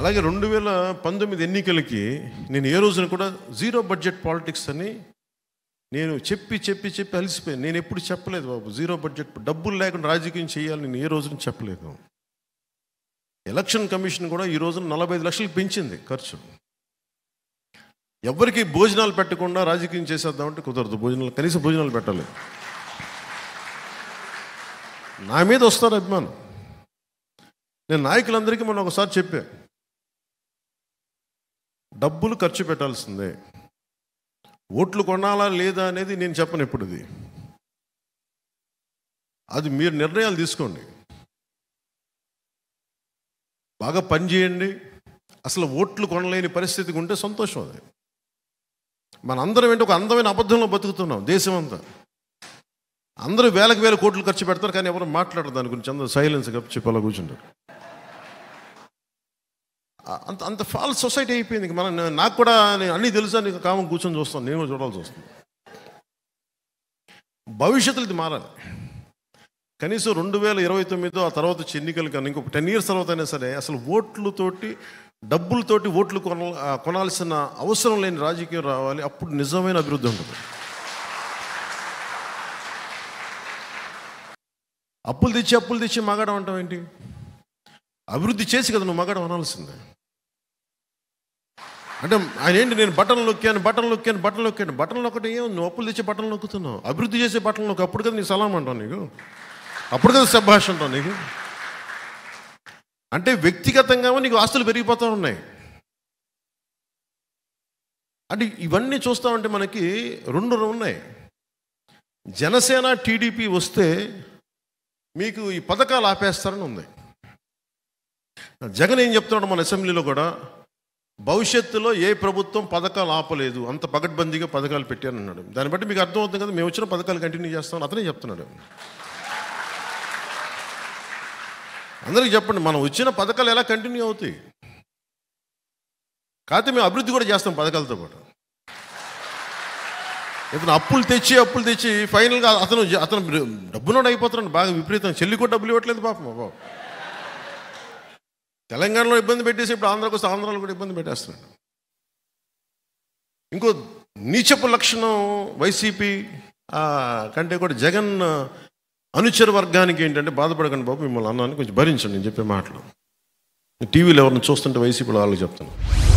అలాగే రెండు వేల పంతొమ్మిది ఎన్నికలకి నేను ఏ రోజున కూడా జీరో బడ్జెట్ పాలిటిక్స్ అని నేను చెప్పి చెప్పి చెప్పి అలసిపోయాను నేను ఎప్పుడు చెప్పలేదు బాబు జీరో బడ్జెట్ డబ్బులు లేకుండా రాజకీయం చేయాలని నేను ఏ రోజున చెప్పలేదు ఎలక్షన్ కమిషన్ కూడా ఈ రోజున నలభై ఐదు లక్షలు పెంచింది ఖర్చు ఎవరికి భోజనాలు పెట్టకుండా రాజకీయం చేసేద్దామంటే కుదరదు భోజనాలు కనీసం భోజనాలు పెట్టాలి నా మీద వస్తారు అభిమానం నేను నాయకులందరికీ మనం ఒకసారి చెప్పాను డబ్బులు ఖర్చు పెట్టాల్సిందే ఓట్లు కొనాలా లేదా అనేది నేను చెప్పను ఇప్పుడు అది మీరు నిర్ణయాలు తీసుకోండి బాగా పనిచేయండి అసలు ఓట్లు కొనలేని పరిస్థితికి ఉంటే సంతోషం అది మనందరం ఏంటి ఒక అందమైన అబద్ధంలో బతుకుతున్నాం దేశం అంతా అందరూ వేలకు వేల కోట్లు ఖర్చు పెడతారు కానీ ఎవరు మాట్లాడరు దాని గురించి అందరూ సైలెన్స్గా చెప్పాలా కూర్చుంటారు అంత అంత ఫాల్స్ సొసైటీ అయిపోయింది మనం నాకు కూడా నేను అన్నీ తెలుసా నీకు కామం కూర్చొని చూస్తాను నేను కూడా చూడాల్సి వస్తుంది భవిష్యత్తులో ఇది మారాలి కనీసం రెండు వేల ఇరవై తొమ్మిదో ఆ తర్వాత వచ్చి ఎన్నికలు కానీ ఇంకొక టెన్ ఇయర్స్ తర్వాత అయినా సరే అసలు ఓట్లతోటి డబ్బులతోటి ఓట్లు కొన కొనాల్సిన అవసరం లేని రాజకీయం రావాలి అప్పుడు నిజమైన అభివృద్ధి ఉంటుంది అప్పులు తెచ్చి అప్పులు తెచ్చి మగడం అంటావు ఏంటి అభివృద్ధి చేసి కదా నువ్వు మగడం అనాల్సిందే అంటే ఆయన ఏంటి నేను బటన్లు నొక్కాను బట్టలు నొక్కాను బట్టలు నొక్కాను బటన్లు నొక్కటి ఏం నువ్వు అప్పులు తెచ్చే బటన్ నొక్కుతున్నావు అభివృద్ధి చేసే బట్టలు నొక్క అప్పుడు కదా నీకు సలాం అంటావు నీకు అప్పుడు కదా సభాష అంటావు నీకు అంటే వ్యక్తిగతంగా నీకు ఆస్తులు పెరిగిపోతూ ఉన్నాయి అంటే ఇవన్నీ చూస్తామంటే మనకి రెండు ఉన్నాయి జనసేన టీడీపీ వస్తే మీకు ఈ పథకాలు ఆపేస్తారని ఉంది జగన్ ఏం చెప్తున్నాడు మన అసెంబ్లీలో కూడా భవిష్యత్తులో ఏ ప్రభుత్వం పథకాలు ఆపలేదు అంత పగడ్బందీగా పథకాలు పెట్టారు అన్నాడు దాన్ని బట్టి మీకు అర్థమవుతుంది కదా మేము వచ్చిన పథకాలు కంటిన్యూ చేస్తామని అతనే చెప్తున్నాడు అందరికీ చెప్పండి మనం వచ్చిన పథకాలు ఎలా కంటిన్యూ అవుతాయి కాకపోతే మేము అభివృద్ధి కూడా చేస్తాం పథకాలతో పాటు ఇతను అప్పులు తెచ్చి అప్పులు తెచ్చి ఫైనల్గా అతను అతను డబ్బునోడు అయిపోతున్నాడు బాగా విపరీతం చెల్లి కూడా డబ్బులు ఇవ్వట్లేదు పాపం బాబు తెలంగాణలో ఇబ్బంది పెట్టేసి ఇప్పుడు ఆంధ్రకు వస్తే ఆంధ్రాలో కూడా ఇబ్బంది పెట్టేస్తున్నాడు ఇంకో నీచపు లక్షణం వైసీపీ కంటే కూడా జగన్ అనుచర వర్గానికి ఏంటంటే బాధపడకండి బాబు మిమ్మల్ని అన్నాను కొంచెం భరించండి నేను చెప్పే మాటలు టీవీలో ఎవరిని చూస్తుంటే వైసీపీలో వాళ్ళు చెప్తున్నాను